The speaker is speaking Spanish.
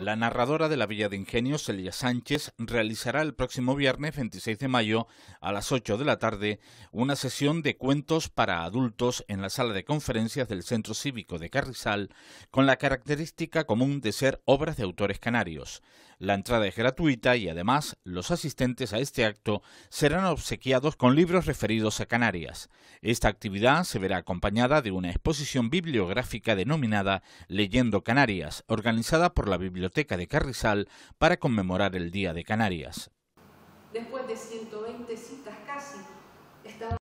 La narradora de la Villa de Ingenio, Celia Sánchez, realizará el próximo viernes 26 de mayo a las 8 de la tarde una sesión de cuentos para adultos en la sala de conferencias del Centro Cívico de Carrizal con la característica común de ser obras de autores canarios. La entrada es gratuita y además los asistentes a este acto serán obsequiados con libros referidos a Canarias. Esta actividad se verá acompañada de una exposición bibliográfica denominada Leyendo Canarias, organizada por la Biblioteca Biblioteca de Carrizal para conmemorar el Día de Canarias. Después de 120 citas casi, estaba...